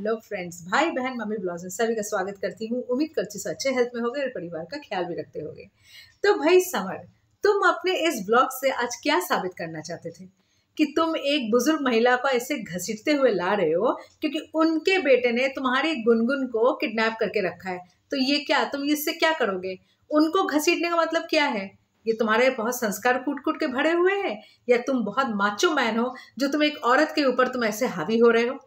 hello friends भाई बहन mummy ब्लॉज में सभी का स्वागत करती हूँ उम्मीद करती हूँ अच्छे हेल्थ में होगे और परिवार का ख्याल भी रखते होगे तो भाई समर तुम अपने इस ब्लॉग से आज क्या साबित करना चाहते थे कि तुम एक बुजुर्ग महिला को ऐसे घसीटते हुए ला रहे हो क्योंकि उनके बेटे ने तुम्हारी गुनगुन को किडनैप करके रखा है तो ये क्या तुम इससे क्या करोगे उनको घसीटने का मतलब क्या है ये तुम्हारे बहुत संस्कार कूट कूट के भरे हुए हैं या तुम बहुत माचो मैन हो जो तुम एक औरत के ऊपर तुम ऐसे हावी हो रहे हो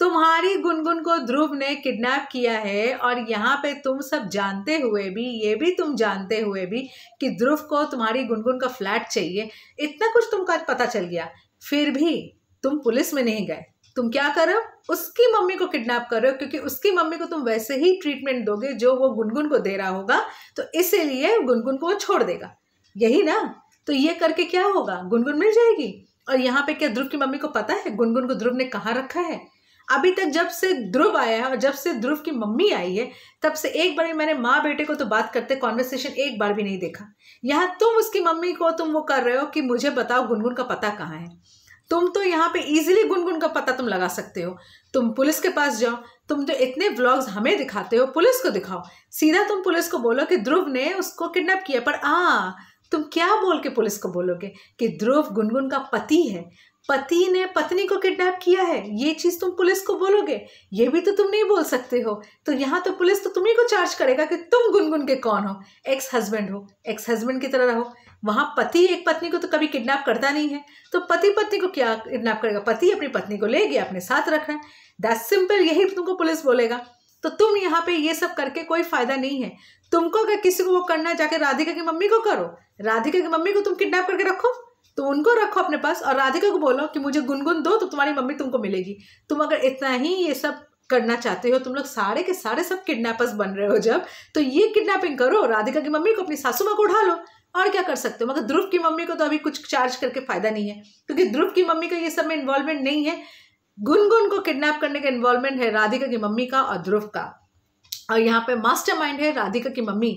तुम्हारी गुनगुन को ध्रुव ने किडनैप किया है और यहाँ पे तुम सब जानते हुए भी ये भी तुम जानते हुए भी कि ध्रुव को तुम्हारी गुनगुन का फ्लैट चाहिए इतना कुछ तुमको पता चल गया फिर भी तुम पुलिस में नहीं गए तुम क्या कर रहे हो उसकी मम्मी को किडनैप कर रहे हो क्योंकि उसकी मम्मी को तुम वैसे ही ट्रीटमेंट दोगे जो वो गुनगुन को दे रहा होगा तो इसीलिए गुनगुन को वो छोड़ देगा यही ना तो ये करके क्या होगा गुनगुन मिल जाएगी और यहाँ पे क्या ध्रुव की मम्मी को पता है गुनगुन को ध्रुव ने कहाँ रखा है अभी तक जब से ध्रुव आया है और जब से ध्रुव की मम्मी आई है तब से एक बार मैंने माँ बेटे को तो बात करते कॉन्वर्सेशन एक बार भी नहीं देखा यहाँ तुम उसकी मम्मी को तुम वो कर रहे हो कि मुझे बताओ गुनगुन का पता कहाँ है तुम तो यहाँ पे इजीली गुनगुन का पता तुम लगा सकते हो तुम पुलिस के पास जाओ तुम तो इतने व्लॉग्स हमें दिखाते हो पुलिस को दिखाओ सीधा तुम पुलिस को बोलो कि ध्रुव ने उसको किडनैप किया पर आ हाँ, तुम क्या बोल के पुलिस को बोलोगे कि ध्रुव गुनगुन का पति है पति ने पत्नी को किडनैप किया है ये चीज़ तुम पुलिस को बोलोगे ये भी तो तुम नहीं बोल सकते हो तो यहाँ तो पुलिस तो तुम्ही को चार्ज करेगा कि तुम गुनगुन के कौन हो एक्स हस्बैंड हो एक्स हस्बैंड की तरह रहो वहां पति एक पत्नी को तो कभी किडनैप करता नहीं है तो पति पत्नी को क्या किडनैप करेगा पति अपनी पत्नी को ले गया अपने साथ रखना है दैट सिंपल यही तुमको पुलिस बोलेगा तो तुम यहाँ पे ये सब करके कोई फायदा नहीं है तुमको अगर किसी को वो करना है जाके राधिका की मम्मी को करो राधिका की मम्मी को तुम किडनैप करके रखो तो उनको रखो अपने पास और राधिका को बोलो कि मुझे गुनगुन दो तो तुम्हारी मम्मी तुमको मिलेगी तुम अगर इतना ही ये सब करना चाहते हो तुम लोग सारे के सारे सब किडनैपर्स बन रहे हो जब तो ये किडनैपिंग करो राधिका की मम्मी को अपनी सासू माँ को उठा लो और क्या कर सकते हो मगर ध्रुव की मम्मी को तो अभी कुछ चार्ज करके फायदा नहीं है क्योंकि ध्रुव की मम्मी का ये सब में इन्वॉल्वमेंट नहीं है गुनगुन को किडनैप करने का इन्वॉल्वमेंट है राधिका की मम्मी का और ध्रुव का और यहाँ पे मास्टरमाइंड है राधिका की मम्मी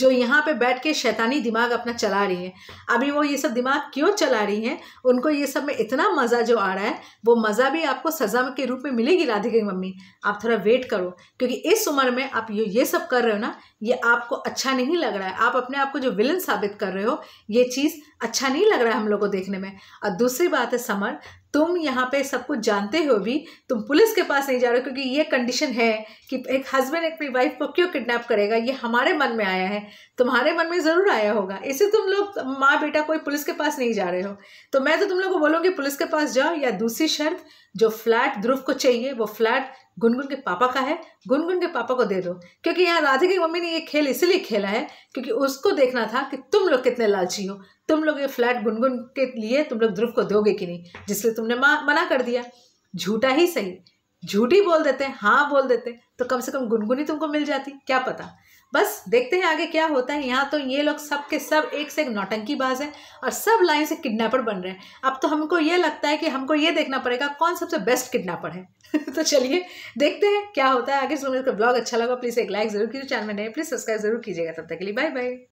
जो यहाँ पे बैठ के शैतानी दिमाग अपना चला रही है अभी वो ये सब दिमाग क्यों चला रही हैं उनको ये सब में इतना मज़ा जो आ रहा है वो मज़ा भी आपको सज़ा के रूप में मिलेगी राधिका की मम्मी आप थोड़ा वेट करो क्योंकि इस उम्र में आप ये ये सब कर रहे हो ना ये आपको अच्छा नहीं लग रहा है आप अपने आप को जो विलन साबित कर रहे हो ये चीज़ अच्छा नहीं लग रहा है हम लोग को देखने में और दूसरी बात है समर तुम यहाँ पे सब कुछ जानते हो भी तुम पुलिस के पास नहीं जा रहे हो क्योंकि ये कंडीशन है कि एक हस्बैंड अपनी वाइफ को क्यों किडनैप करेगा ये हमारे मन में आया है तुम्हारे मन में ज़रूर आया होगा इसे तुम लोग माँ बेटा कोई पुलिस के पास नहीं जा रहे हो तो मैं तो तुम लोग को बोलूँगी पुलिस के पास जाओ या दूसरी शर्त जो फ्लैट ध्रुव को चाहिए वो फ्लैट गुनगुन के पापा का है गुनगुन के पापा को दे दो क्योंकि यहाँ राधे की मम्मी ने ये खेल इसलिए खेला है क्योंकि उसको देखना था कि तुम लोग कितने लालची हो तुम लोग ये फ्लैट गुनगुन के लिए तुम लोग ध्रुव को दोगे कि नहीं जिसलिए तुमने मना कर दिया झूठा ही सही झूठी बोल देते हैं हाँ बोल देते तो कम से कम गुनगुनी तुमको मिल जाती क्या पता बस देखते हैं आगे क्या होता है यहाँ तो ये लोग सब के सब एक से एक नौटंकीबाज हैं और सब लाइन से किडनैपर बन रहे हैं अब तो हमको ये लगता है कि हमको ये देखना पड़ेगा कौन सबसे बेस्ट किडनैपर है तो चलिए देखते हैं क्या होता है आगे सुनो का ब्लॉग अच्छा लगा प्लीज़ एक लाइक ज़रूर कीजिए चैनल में नहीं प्लीज़ सब्सक्राइब जरूर कीजिएगा तब तक के लिए बाय बाय